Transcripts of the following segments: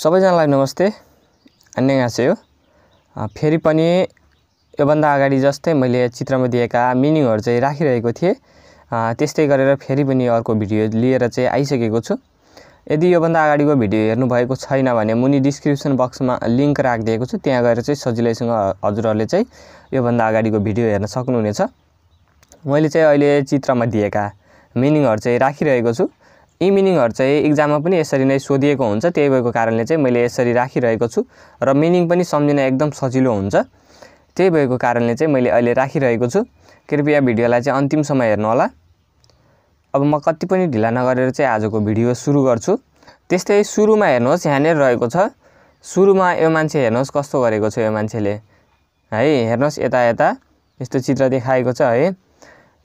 सबैजनालाई नमस्ते अन्यगाँसे हो फेरि पनि योभन्दा अगाडि जस्तै मैले चित्रमा दिएका मिनिङहरू चाहिँ राखिरहेको थिएँ त्यस्तै गरेर फेरि पनि अर्को भिडियो लिएर चाहिँ आइसकेको छु यदि योभन्दा अगाडिको भिडियो हेर्नुभएको छैन भने मुनि डिस्क्रिप्सन बक्समा लिङ्क राखिदिएको छु त्यहाँ गएर चाहिँ सजिलैसँग हजुरहरूले चाहिँ योभन्दा अगाडिको भिडियो हेर्न सक्नुहुनेछ मैले चाहिँ अहिले चित्रमा दिएका मिनिङहरू चाहिँ राखिरहेको छु यी मिनिङहरू चाहिँ इक्जाममा पनि यसरी नै सोधिएको हुन्छ त्यही भएको कारणले चाहिँ मैले यसरी राखिरहेको छु र मिनिङ पनि सम्झिन एकदम सजिलो हुन्छ त्यही भएको कारणले चाहिँ मैले अहिले राखिरहेको छु कृपया भिडियोलाई चाहिँ अन्तिमसम्म हेर्नुहोला अब म कति पनि ढिला नगरेर चाहिँ आजको भिडियो सुरु गर्छु त्यस्तै सुरुमा हेर्नुहोस् यहाँनिर रहेको छ सुरुमा यो मान्छे हेर्नुहोस् कस्तो गरेको छ यो मान्छेले है हेर्नुहोस् यता यता यस्तो चित्र देखाएको छ है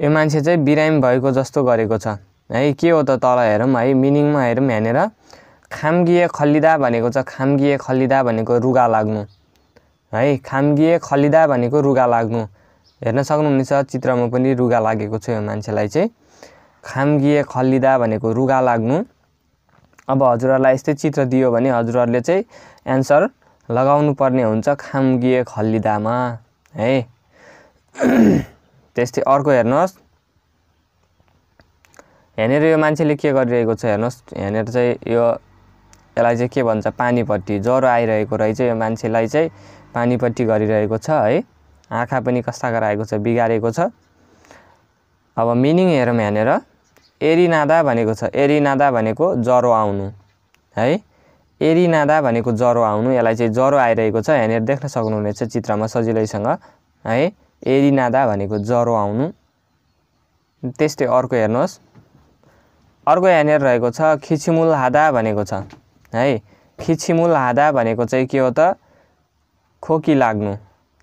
यो मान्छे चाहिँ बिरामी भएको जस्तो गरेको छ है के हो त तल हेरौँ है मिनिङमा हेरौँ यहाँनिर खामगिए खल्लिदा भनेको छ खामगिए खल्लिदा भनेको रुगा लाग्नु है खामगिए खल्लिदा भनेको रुगा लाग्नु हेर्न सक्नुहुनेछ चित्रमा पनि रुगा लागेको छ यो मान्छेलाई चाहिँ खामगिए खल्लिदा भनेको रुगा लाग्नु अब हजुरहरूलाई यस्तै चित्र दियो भने हजुरहरूले चाहिँ एन्सर लगाउनु पर्ने हुन्छ खामगिए खल्लिदामा है त्यस्तै अर्को हेर्नुहोस् यहाँनिर यो मान्छेले के गरिरहेको छ हेर्नुहोस् यहाँनिर चाहिँ यो यसलाई चाहिँ के भन्छ पानीपट्टि ज्वरो आइरहेको रहेछ यो मान्छेलाई चाहिँ पानीपट्टि गरिरहेको छ है आँखा पनि कस्ता गराएको छ बिगारेको छ अब मिनिङ हेरौँ यहाँनिर एरिनादा भनेको छ एरिनादा भनेको ज्वरो आउनु है एरिनादा भनेको ज्वरो आउनु यसलाई चाहिँ ज्वरो आइरहेको छ यहाँनिर देख्न सक्नुहुनेछ चित्रमा सजिलैसँग है एरिनादा भनेको ज्वरो आउनु त्यस्तै अर्को हेर्नुहोस् अर्को यहाँनिर रहेको छ खिचिमुल हादा भनेको छ है खिचिमुल हादा भनेको चाहिँ के हो त खोकी लाग्नु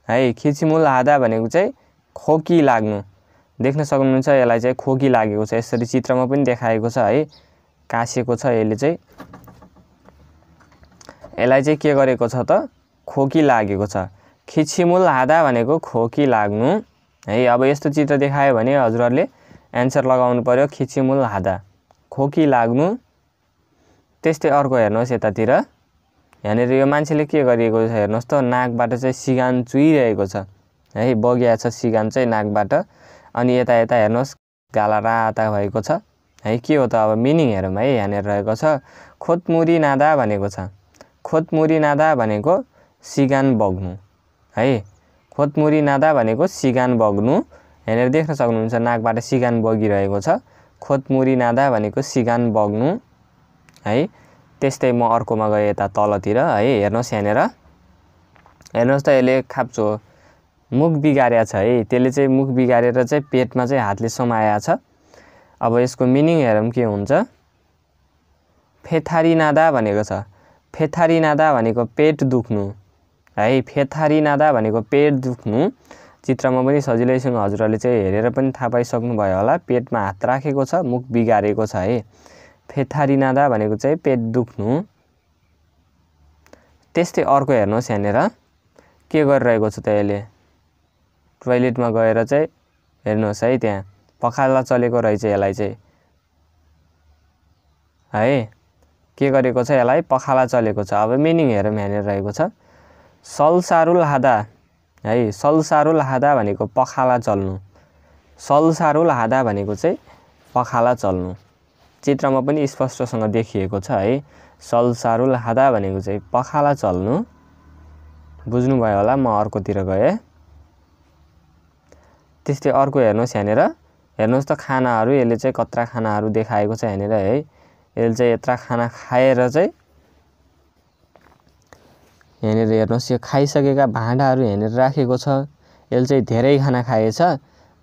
है खिचिमुल हादा भनेको चाहिँ खोकी लाग्नु देख्न सक्नुहुन्छ यसलाई चाहिँ खोकी लागेको छ यसरी चित्रमा पनि देखाएको छ है काँसिएको छ यसले चाहिँ यसलाई चाहिँ के गरेको छ त खोकी लागेको छ खिचिमुल हादा भनेको खोकी लाग्नु है अब यस्तो चित्र देखायो भने हजुरहरूले एन्सर लगाउनु पऱ्यो खिचिमुल हादा खोकी लाग्नु त्यस्तै अर्को हेर्नुहोस् यतातिर यहाँनिर यो मान्छेले के गरिएको छ हेर्नुहोस् त नाकबाट चाहिँ सिगान चुइरहेको छ है बगिया छ सिगान चाहिँ नाकबाट अनि यता यता हेर्नुहोस् गाला राता भएको छ है के हो त अब मिनिङ हेरौँ है यहाँनिर रहेको छ खोतमुरी नादा भनेको छ खोतमुरी नादा भनेको सिगान बग्नु है खोतमुरी नादा भनेको सिगान बग्नु यहाँनिर देख्न सक्नुहुन्छ नाकबाट सिगान बगिरहेको छ खोतमुरी नादा भनेको सिगान बग्नु है त्यस्तै म अर्कोमा गएँ यता तलतिर है हेर्नुहोस् यहाँनिर हेर्नुहोस् त यसले खाप्चो मुख बिगारेको छ है त्यसले चाहिँ मुख बिगारेर चाहिँ पेटमा चाहिँ हातले समाया छ अब यसको मिनिङ हेरौँ के हुन्छ फेथारी नादा भनेको छ फेथारी नादा भनेको पेट दुख्नु है फेथारी नादा भनेको पेट दुख्नु चित्रमा पनि सजिलैसँग हजुरहरूले चाहिँ हेरेर पनि थाहा पाइसक्नुभयो होला पेटमा हात राखेको छ मुख बिगारेको छ है फेथारी नादा भनेको चाहिँ पेट दुख्नु त्यस्तै अर्को हेर्नुहोस् यहाँनिर के गरिरहेको छ त यसले टोइलेटमा गएर चाहिँ हेर्नुहोस् है त्यहाँ पखाला चलेको रहेछ यसलाई चाहिँ है के गरेको छ यसलाई पखाला चलेको छ अब मिनिङ हेरौँ यहाँनिर रहेको छ सलसारुल हादा है सलसारुल हादा भनेको पखाला चल्नु सलसारुल हादा भनेको चाहिँ पखाला चल्नु चित्रमा पनि स्पष्टसँग देखिएको छ है सलसारुल हादा भनेको चाहिँ पखाला चल्नु बुझ्नुभयो होला म अर्कोतिर गएँ त्यस्तै अर्को हेर्नुहोस् यहाँनिर हेर्नुहोस् त खानाहरू यसले चाहिँ कत्रा खानाहरू देखाएको छ यहाँनिर है यसले चाहिँ यत्र खाना खाएर चाहिँ यहाँनिर हेर्नुहोस् यो खाइसकेका भाँडाहरू यहाँनिर राखेको छ यसले चाहिँ धेरै खाना खाएछ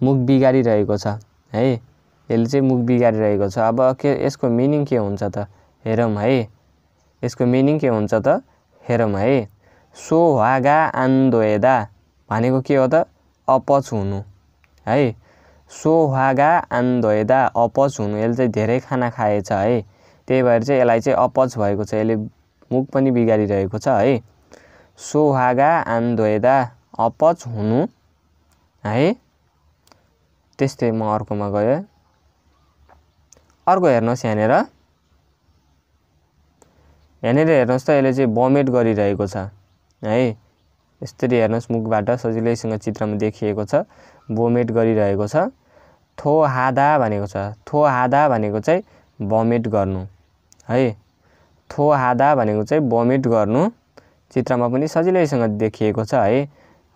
मुख बिगारिरहेको छ है यसले चाहिँ मुख बिगारिरहेको छ अब के यसको मिनिङ के हुन्छ त हेरौँ है यसको मिनिङ के हुन्छ त हेरौँ है सो हागा आन्दोएदा भनेको के हो त अपच हुनु है सो हागा आन्दोएदा अपच हुनु यसले चाहिँ धेरै खाना खाएछ है त्यही भएर चाहिँ यसलाई चाहिँ अपच भएको छ यसले मुख पनि बिगारिरहेको छ है सोहागा आन्दोयदा अपच हुनु है त्यस्तै म अर्कोमा गएँ अर्को हेर्नुहोस् यहाँनिर यहाँनिर हेर्नुहोस् त यसले चाहिँ बमेट गरिरहेको छ है यसरी हेर्नुहोस् मुखबाट सजिलैसँग चित्रमा देखिएको छ बोमेट गरिरहेको छ थो हादा भनेको छ थो हादा भनेको चाहिँ बमेट गर्नु है थो हादा भनेको चाहिँ बमेट गर्नु चित्रमा पनि सजिलैसँग देखिएको छ है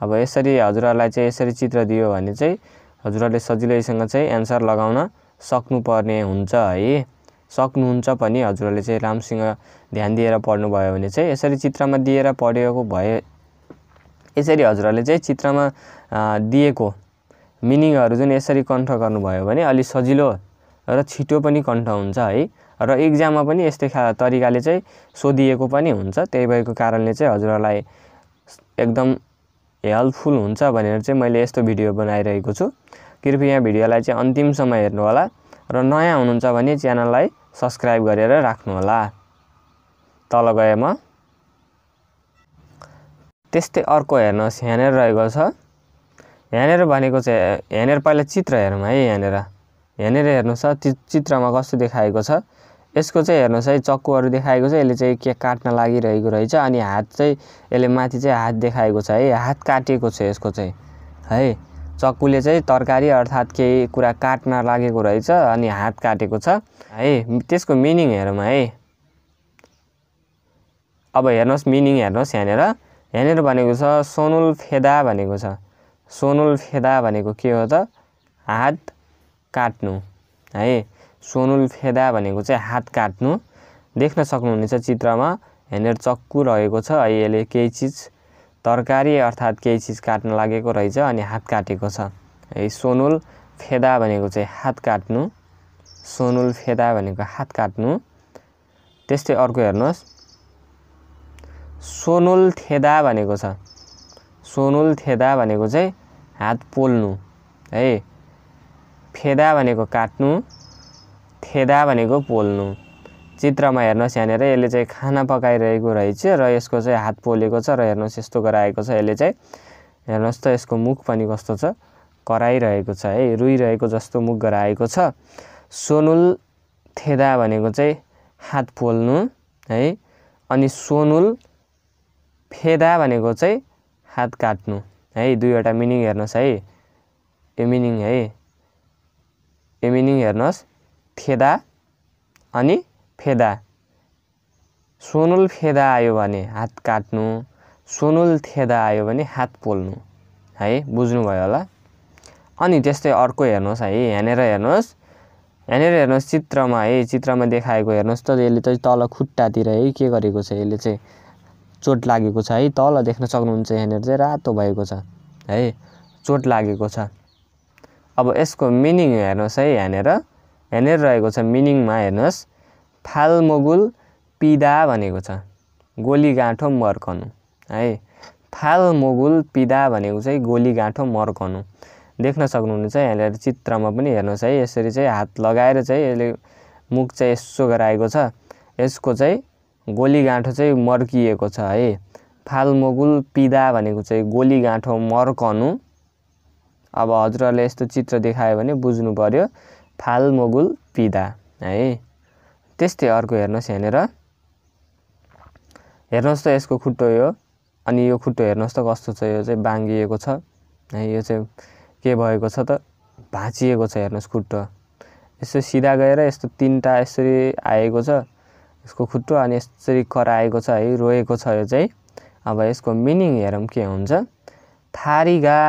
अब यसरी हजुरहरूलाई चाहिँ यसरी चित्र दियो भने चाहिँ हजुरहरूले सजिलैसँग चाहिँ एन्सर लगाउन सक्नुपर्ने हुन्छ है सक्नुहुन्छ पनि हजुरहरूले चाहिँ राम्रोसँग ध्यान दिएर पढ्नुभयो भने चाहिँ यसरी चित्रमा दिएर पढेको भए यसरी हजुरहरूले चाहिँ चित्रमा दिएको मिनिङहरू जुन यसरी कण्ठ गर्नुभयो भने अलिक सजिलो र छिटो पनि कण्ठ हुन्छ है र इक्जाममा पनि यस्तै खा तरिकाले चाहिँ सोधिएको पनि हुन्छ त्यही भएको कारणले चाहिँ हजुरहरूलाई एकदम हेल्पफुल हुन्छ भनेर चाहिँ मैले यस्तो भिडियो बनाइरहेको छु कृपया भिडियोलाई चाहिँ अन्तिमसम्म हेर्नुहोला र नयाँ हुनुहुन्छ भने च्यानललाई सब्सक्राइब गरेर राख्नुहोला तल गएँ म त्यस्तै अर्को हेर्नुहोस् यहाँनिर रहेको छ यहाँनिर भनेको चाहिँ यहाँनिर पहिला चित्र हेरौँ है यहाँनिर यहाँनिर हेर्नुहोस् त चित्रमा कस्तो देखाएको छ यसको चाहिँ हेर्नुहोस् है चक्कुहरू देखाएको छ यसले चाहिँ के काट्न लागिरहेको रहेछ अनि हात चाहिँ यसले माथि चाहिँ हात देखाएको छ है हात काटिएको छ यसको चाहिँ है चक्कुले चाहिँ तरकारी अर्थात् केही कुरा काट्न लागेको रहेछ अनि हात काटेको छ है त्यसको मिनिङ हेरौँ है अब हेर्नुहोस् मिनिङ हेर्नुहोस् यहाँनिर यहाँनिर भनेको छ सोनुल फेदा भनेको छ सोनुल फेदा भनेको के हो त हात काट्नु है सोनुल फेदा भनेको चाहिँ हात काट्नु देख्न सक्नुहुनेछ चित्रमा यहाँनिर चक्कु रहेको छ यसले केही चिज तरकारी अर्थात् केही चिज काट्न लागेको रहेछ अनि हात काटेको छ है सोनुल फेदा भनेको चाहिँ हात काट्नु सोनुल फेदा भनेको हात काट्नु त्यस्तै अर्को हेर्नुहोस् सोनुल थेदा भनेको छ सोनुल थेदा भनेको चाहिँ हात पोल्नु है फेदा भनेको काट्नु खेदा भनेको पोल्नु चित्रमा हेर्नुहोस् यहाँनिर यसले चाहिँ खाना पकाइरहेको रहेछ र यसको चाहिँ हात पोलेको छ र हेर्नुहोस् यस्तो गराएको छ यसले चाहिँ हेर्नुहोस् त यसको मुख पनि कस्तो छ कराइरहेको छ है रुइरहेको जस्तो मुख गराएको छ सोनुल थेदा भनेको चाहिँ हात पोल्नु है अनि सोनुल फेदा भनेको चाहिँ हात काट्नु है दुईवटा मिनिङ हेर्नुहोस् है यो मिनिङ है यो मिनिङ हेर्नुहोस् फेदा अनि फेदा सोनुल फेदा आयो भने हात काट्नु सोनुल थेदा आयो भने हात पोल्नु है बुझ्नुभयो होला अनि त्यस्तै अर्को हेर्नुहोस् है यहाँनिर हेर्नुहोस् यहाँनिर हेर्नुहोस् चित्रमा है चित्रमा देखाएको हेर्नुहोस् त यसले चाहिँ तल खुट्टातिर है के गरेको छ यसले चाहिँ चोट लागेको छ है तल देख्न सक्नुहुन्छ यहाँनिर चाहिँ रातो भएको छ है चोट लागेको छ अब यसको मिनिङ हेर्नुहोस् है यहाँनिर यहाँनिर रहेको छ मिनिङमा हेर्नुहोस् फालमोगुल पिदा भनेको छ गोली गाँठो मर्कनु है फालमोगुल पिदा भनेको चाहिँ गोली गाँठो मर्कनु देख्न सक्नुहुन्छ यहाँनिर चित्रमा पनि हेर्नुहोस् है यसरी चाहिँ हात लगाएर चाहिँ यसले मुख चाहिँ यसो गराएको छ यसको चाहिँ गोली गाँठो चाहिँ मर्किएको छ है फालमोगुल पिदा भनेको चाहिँ गोली गाँठो मर्कनु अब हजुरहरूले यस्तो चित्र देखायो भने बुझ्नु पऱ्यो फालमोगुल पिदा है त्यस्तै अर्को हेर्नुहोस् यहाँनिर हेर्नुहोस् त यसको खुट्टो यो अनि यो खुट्टो हेर्नुहोस् त कस्तो छ यो चाहिँ बाङ्गिएको छ है यो चाहिँ के भएको छ त भाँचिएको छ हेर्नुहोस् खुट्टो यसो सिधा गएर यस्तो तिनवटा यसरी आएको छ यसको खुट्टो अनि यसरी कराएको छ है रोएको छ यो चाहिँ अब यसको मिनिङ हेरौँ के हुन्छ थारिगा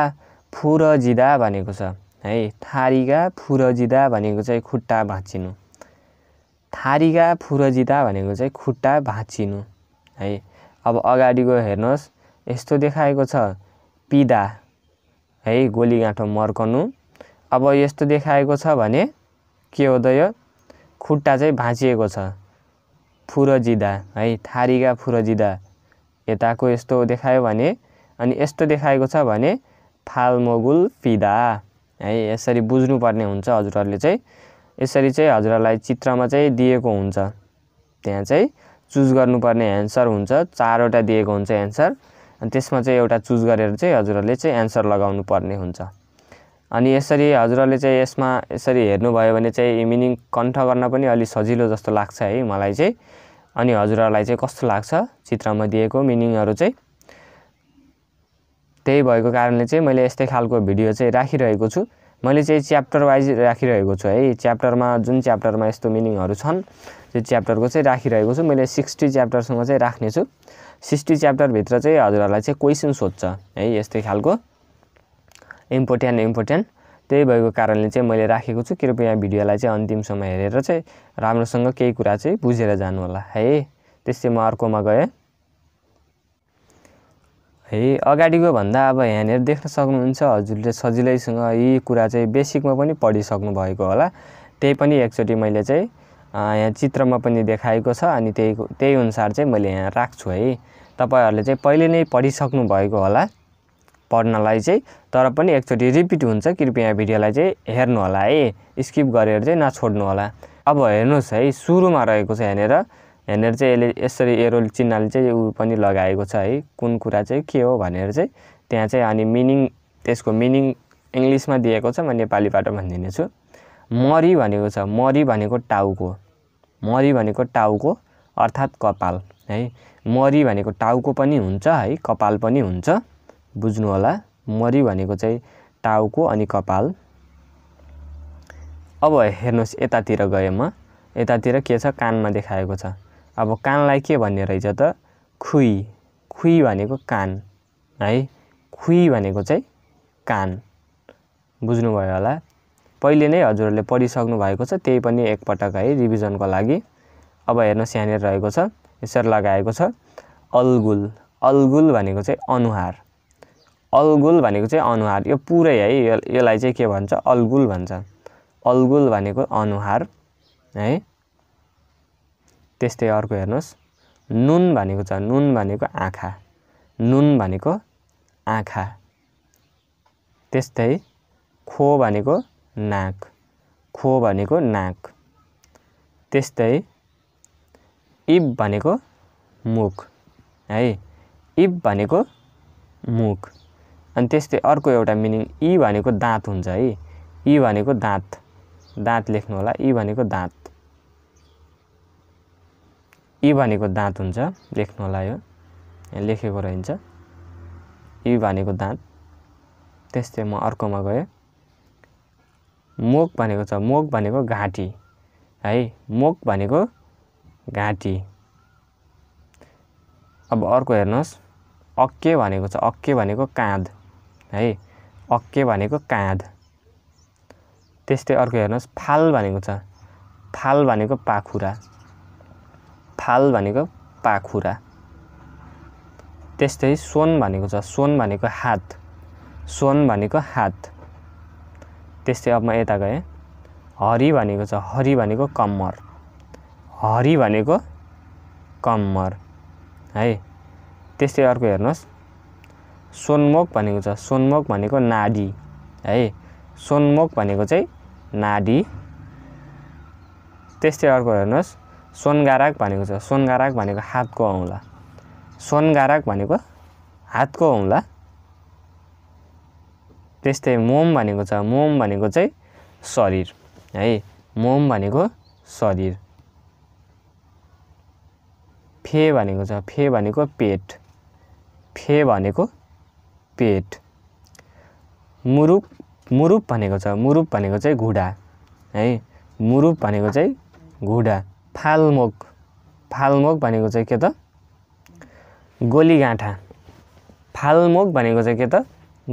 फुरजिदा भनेको छ है थारीगा फुरजिदा भनेको चाहिँ खुट्टा भाँचिनु थारीगा फुरजिदा भनेको चाहिँ खुट्टा भाँचिनु है अब अगाडिको हेर्नुहोस् यस्तो देखाएको छ पिदा है गोलीगाँठो मर्कनु अब यस्तो देखाएको छ भने के हो त यो खुट्टा चाहिँ भाँचिएको छ फुरजिदा है थारीगा फुरजिदा यताको यस्तो देखायो भने अनि यस्तो देखाएको छ भने फालमोगुल पिदा है यसरी बुझ्नुपर्ने हुन्छ हजुरहरूले चाहिँ यसरी चाहिँ हजुरहरूलाई चित्रमा चाहिँ दिएको हुन्छ त्यहाँ चाहिँ चुज गर्नुपर्ने एन्सर हुन्छ चारवटा दिएको हुन्छ एन्सर अनि त्यसमा चाहिँ एउटा चुज गरेर चाहिँ हजुरहरूले चाहिँ एन्सर लगाउनु पर्ने हुन्छ अनि यसरी हजुरहरूले चाहिँ यसमा यसरी हेर्नुभयो भने चाहिँ मिनिङ कण्ठ गर्न पनि अलिक सजिलो जस्तो लाग्छ है मलाई चाहिँ अनि हजुरहरूलाई चाहिँ कस्तो लाग्छ चित्रमा दिएको मिनिङहरू चाहिँ त्यही भएको कारणले चाहिँ मैले यस्तै खालको भिडियो चाहिँ राखिरहेको छु मैले चाहिँ च्याप्टर वाइज राखिरहेको छु है च्याप्टरमा जुन च्याप्टरमा यस्तो मिनिङहरू छन् त्यो च्याप्टरको चाहिँ राखिरहेको छु मैले सिक्सटी च्याप्टरसँग चाहिँ राख्नेछु सिक्सटी च्याप्टरभित्र चाहिँ हजुरहरूलाई चाहिँ क्वेसन सोध्छ है यस्तै खालको इम्पोर्टेन्ट इम्पोर्टेन्ट त्यही भएको कारणले चाहिँ मैले राखेको छु कृपया भिडियोलाई चाहिँ अन्तिमसम्म हेरेर चाहिँ राम्रोसँग केही कुरा चाहिँ बुझेर जानु होला है त्यस्तै म अर्कोमा गएँ है अगाडिको भन्दा अब यहाँनिर देख्न सक्नुहुन्छ हजुरले सजिलैसँग यी कुरा चाहिँ बेसिकमा पनि पढिसक्नु भएको होला त्यही पनि एकचोटि मैले चाहिँ यहाँ चित्रमा पनि देखाएको छ अनि त्यही त्यही अनुसार चाहिँ मैले यहाँ राख्छु है तपाईँहरूले चाहिँ पहिले नै पढिसक्नु भएको होला पढ्नलाई चाहिँ तर पनि एकचोटि रिपिट हुन्छ कृपया भिडियोलाई चाहिँ हेर्नु होला है स्किप गरेर चाहिँ नछोड्नु होला अब हेर्नुहोस् है सुरुमा रहेको छ यहाँनिर यहाँनिर चाहिँ यसले यसरी एरो चिन्हले चाहिँ ऊ पनि लगाएको छ है कुन कुरा चाहिँ के हो भनेर चाहिँ त्यहाँ चाहिँ अनि मिनिङ त्यसको मिनिङ इङ्ग्लिसमा दिएको छ म नेपालीबाट भनिदिनेछु मरी भनेको छ मरी भनेको टाउको मरी भनेको टाउको अर्थात् कपाल है मरी भनेको टाउको पनि हुन्छ है कपाल पनि हुन्छ बुझ्नु होला मरी भनेको चाहिँ टाउको अनि कपाल अब हेर्नुहोस् यतातिर गएँ म यतातिर के छ कानमा देखाएको छ अब कानलाई के भन्ने रहेछ त खुई खुई भनेको कान है खुई भनेको चाहिँ कान बुझ्नुभयो होला पहिले नै हजुरहरूले पढिसक्नु भएको छ त्यही पनि एकपटक है रिभिजनको लागि अब हेर्नुहोस् यहाँनिर रहेको छ यसरी लगाएको छ अलगुल अलगुल भनेको चाहिँ अनुहार अलगुल भनेको चाहिँ अनुहार यो पुरै है यसलाई चाहिँ के भन्छ अलगुल भन्छ अलगुल भनेको अनुहार है त्यस्तै अर्को हेर्नुहोस् नुन भनेको छ नुन भनेको आँखा नुन भनेको आँखा त्यस्तै खो भनेको नाक खो भनेको नाक त्यस्तै इब भनेको मुख है इब भनेको मुख अनि त्यस्तै अर्को एउटा मिनिङ इ भनेको दाँत हुन्छ है इ भनेको दाँत दाँत लेख्नु होला इ भनेको दाँत यी भनेको दाँत हुन्छ लेख्नु होला यो लेखेको रहन्छ यी भनेको दाँत त्यस्तै म अर्कोमा गएँ मोक भनेको छ मोक भनेको घाँटी है मोक भनेको घाँटी अब अर्को हेर्नुहोस् अक्के भनेको छ अक्के भनेको काँध है अक्के भनेको काँध त्यस्तै अर्को हेर्नुहोस् फाल भनेको छ फाल भनेको पाखुरा खाल भनेको पाखुरा त्यस्तै सोन भनेको छ सोन भनेको हात सोन भनेको हात त्यस्तै अब म यता गएँ हरि भनेको छ हरि भनेको कम्मर हरि भनेको कम्मर है त्यस्तै अर्को हेर्नुहोस् सोनमुख भनेको छ सोनमुख भनेको नाडी है सोनमुख भनेको चाहिँ नाडी त्यस्तै अर्को हेर्नुहोस् सोनगाराक भनेको छ सोनगाराक भनेको हातको औँला सोनगाराक भनेको हातको औँला त्यस्तै मोम भनेको छ मोम भनेको चाहिँ शरीर है मोम भनेको शरीर फे भनेको छ फे भनेको पेट फे भनेको पेट मुरुप मुरुप भनेको छ मुरुप भनेको चाहिँ घुँडा है मुरुप भनेको चाहिँ घुँडा फालमोक फालमोक भनेको चाहिँ के त गोलीगाँठा फालमोक भनेको चाहिँ के त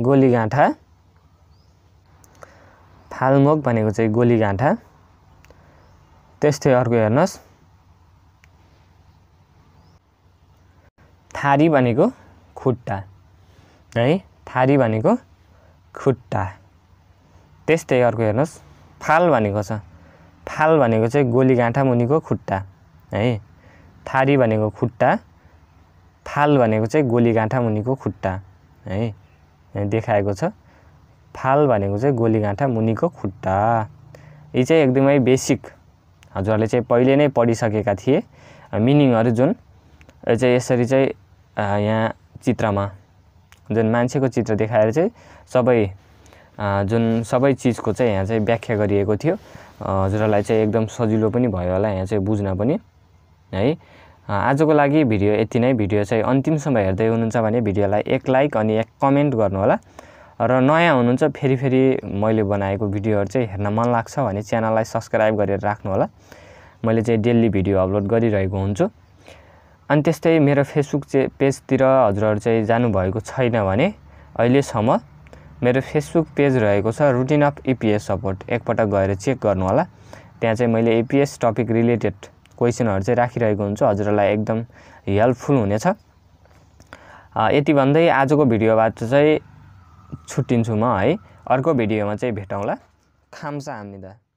गोलीगाँठा फालमोक भनेको चाहिँ गोलीगाँठा त्यस्तै अर्को हेर्नुहोस् थारी भनेको खुट्टा है थारी भनेको खुट्टा त्यस्तै अर्को हेर्नुहोस् फाल भनेको छ फाल भनेको चाहिँ गोली गाँठा मुनिको खुट्टा है थारी भनेको खुट्टा फाल भनेको चाहिँ गोली गाँठा मुनिको खुट्टा है देखाएको छ फाल भनेको चाहिँ गोली गाँठा मुनिको खुट्टा यी चाहिँ एकदमै बेसिक हजुरहरूले चाहिँ पहिले नै पढिसकेका थिए मिनिङहरू जुन चाहिँ यसरी चाहिँ यहाँ चित्रमा जुन मान्छेको चित्र देखाएर चाहिँ सबै जुन सबै चिजको चाहिँ यहाँ चाहिँ व्याख्या गरिएको थियो हजुरहरूलाई चाहिँ एकदम सजिलो पनि भयो होला यहाँ चाहिँ बुझ्न पनि है आजको लागि भिडियो यति नै भिडियो चाहिँ अन्तिमसम्म हेर्दै हुनुहुन्छ भने भिडियोलाई एक लाइक अनि एक कमेन्ट गर्नु होला र नयाँ हुनुहुन्छ फेरि फेरि मैले बनाएको भिडियोहरू चाहिँ हेर्न मन लाग्छ भने च्यानललाई सब्सक्राइब गरेर राख्नु होला मैले चाहिँ डेली भिडियो अपलोड गरिरहेको हुन्छु अनि त्यस्तै मेरो फेसबुक चाहिँ पेजतिर हजुरहरू चाहिँ जानुभएको छैन भने अहिलेसम्म मेरो फेसबुक पेज रहेको छ रुटिन अफ इपिएस सपोर्ट एकपटक गएर चेक गर्नु होला त्यहाँ चाहिँ मैले इपिएस टपिक रिलेटेड क्वेसनहरू चाहिँ राखिरहेको हुन्छु हजुरहरूलाई एकदम हेल्पफुल हुनेछ यति भन्दै आजको भिडियोबाट चाहिँ छुट्टिन्छु म है अर्को भिडियोमा चाहिँ भेटौँला खाम्छ हामी हामीदा